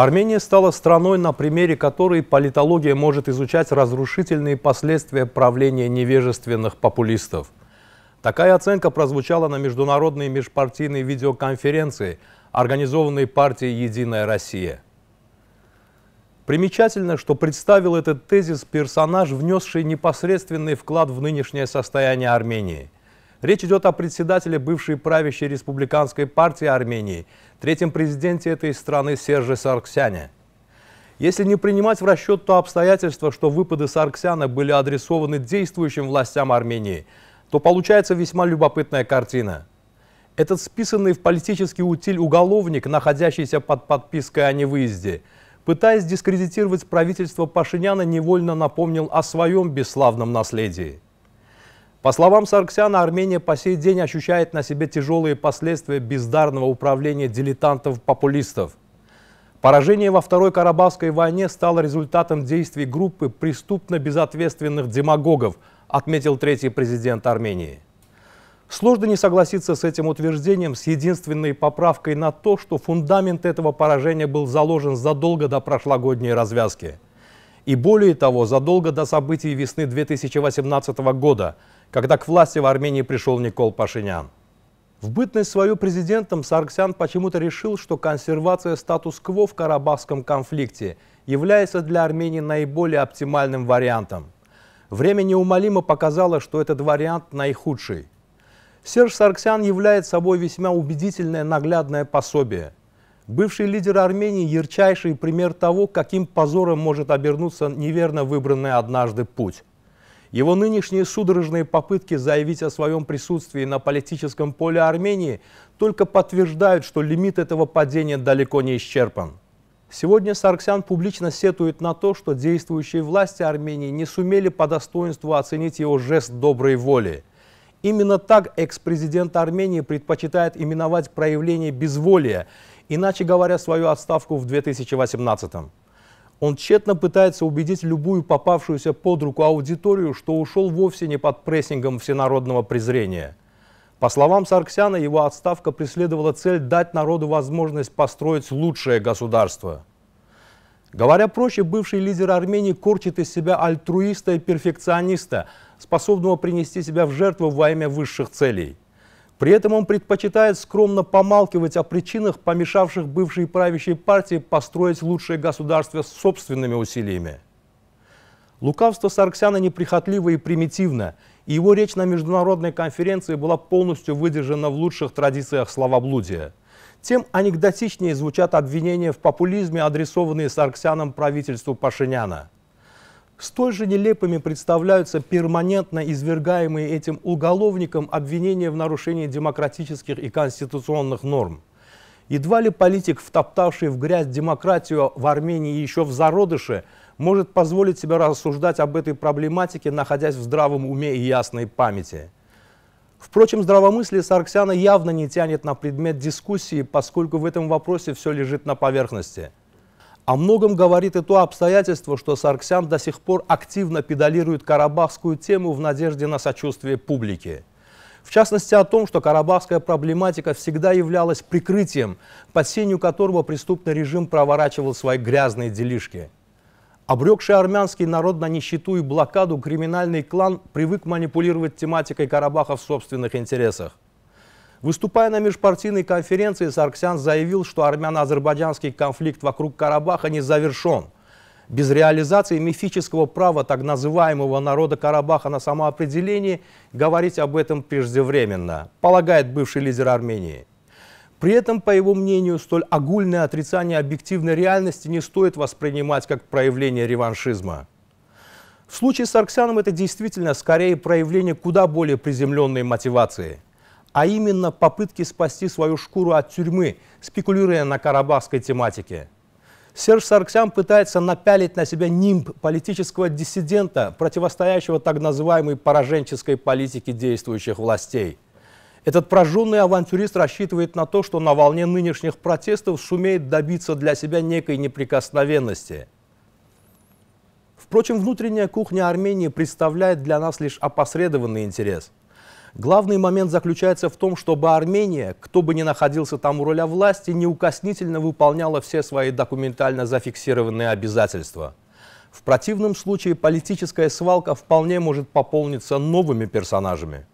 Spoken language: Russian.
Армения стала страной, на примере которой политология может изучать разрушительные последствия правления невежественных популистов. Такая оценка прозвучала на международной межпартийной видеоконференции, организованной партией «Единая Россия». Примечательно, что представил этот тезис персонаж, внесший непосредственный вклад в нынешнее состояние Армении – Речь идет о председателе бывшей правящей республиканской партии Армении, третьем президенте этой страны Серже Сарксяне. Если не принимать в расчет то обстоятельство, что выпады Сарксяна были адресованы действующим властям Армении, то получается весьма любопытная картина. Этот списанный в политический утиль уголовник, находящийся под подпиской о невыезде, пытаясь дискредитировать правительство Пашиняна, невольно напомнил о своем бесславном наследии – по словам Сарксяна, Армения по сей день ощущает на себе тяжелые последствия бездарного управления дилетантов-популистов. Поражение во Второй Карабахской войне стало результатом действий группы преступно-безответственных демагогов, отметил третий президент Армении. Сложно не согласиться с этим утверждением с единственной поправкой на то, что фундамент этого поражения был заложен задолго до прошлогодней развязки. И более того, задолго до событий весны 2018 года – когда к власти в Армении пришел Никол Пашинян. В бытность свою президентом Саргсян почему-то решил, что консервация статус-кво в Карабахском конфликте является для Армении наиболее оптимальным вариантом. Время неумолимо показало, что этот вариант наихудший. Серж Саргсян является собой весьма убедительное наглядное пособие. Бывший лидер Армении – ярчайший пример того, каким позором может обернуться неверно выбранный однажды путь. Его нынешние судорожные попытки заявить о своем присутствии на политическом поле Армении только подтверждают, что лимит этого падения далеко не исчерпан. Сегодня Сарксян публично сетует на то, что действующие власти Армении не сумели по достоинству оценить его жест доброй воли. Именно так экс-президент Армении предпочитает именовать проявление безволия, иначе говоря, свою отставку в 2018 году. Он тщетно пытается убедить любую попавшуюся под руку аудиторию, что ушел вовсе не под прессингом всенародного презрения. По словам Сарксяна, его отставка преследовала цель дать народу возможность построить лучшее государство. Говоря проще, бывший лидер Армении корчит из себя альтруиста и перфекциониста, способного принести себя в жертву во имя высших целей – при этом он предпочитает скромно помалкивать о причинах, помешавших бывшей правящей партии построить лучшее государство собственными усилиями. Лукавство Сарксяна неприхотливо и примитивно, и его речь на международной конференции была полностью выдержана в лучших традициях словоблудия. Тем анекдотичнее звучат обвинения в популизме, адресованные Сарксяном правительству Пашиняна – Столь же нелепыми представляются перманентно извергаемые этим уголовникам обвинения в нарушении демократических и конституционных норм. Едва ли политик, втоптавший в грязь демократию в Армении еще в зародыше, может позволить себе рассуждать об этой проблематике, находясь в здравом уме и ясной памяти. Впрочем, здравомыслие Сарксяна явно не тянет на предмет дискуссии, поскольку в этом вопросе все лежит на поверхности – о многом говорит и то обстоятельство, что Сарксян до сих пор активно педалирует карабахскую тему в надежде на сочувствие публики. В частности, о том, что карабахская проблематика всегда являлась прикрытием, под сенью которого преступный режим проворачивал свои грязные делишки. Обрекший армянский народ на нищету и блокаду, криминальный клан привык манипулировать тематикой Карабаха в собственных интересах. Выступая на межпартийной конференции, Сарксян заявил, что армяно-азербайджанский конфликт вокруг Карабаха не завершен. Без реализации мифического права так называемого народа Карабаха на самоопределение говорить об этом преждевременно, полагает бывший лидер Армении. При этом, по его мнению, столь огульное отрицание объективной реальности не стоит воспринимать как проявление реваншизма. В случае с Арксяном это действительно скорее проявление куда более приземленной мотивации – а именно попытки спасти свою шкуру от тюрьмы, спекулируя на карабахской тематике. Серж Сарксян пытается напялить на себя нимб политического диссидента, противостоящего так называемой пораженческой политике действующих властей. Этот прожженный авантюрист рассчитывает на то, что на волне нынешних протестов сумеет добиться для себя некой неприкосновенности. Впрочем, внутренняя кухня Армении представляет для нас лишь опосредованный интерес – Главный момент заключается в том, чтобы Армения, кто бы ни находился там у руля власти, неукоснительно выполняла все свои документально зафиксированные обязательства. В противном случае политическая свалка вполне может пополниться новыми персонажами.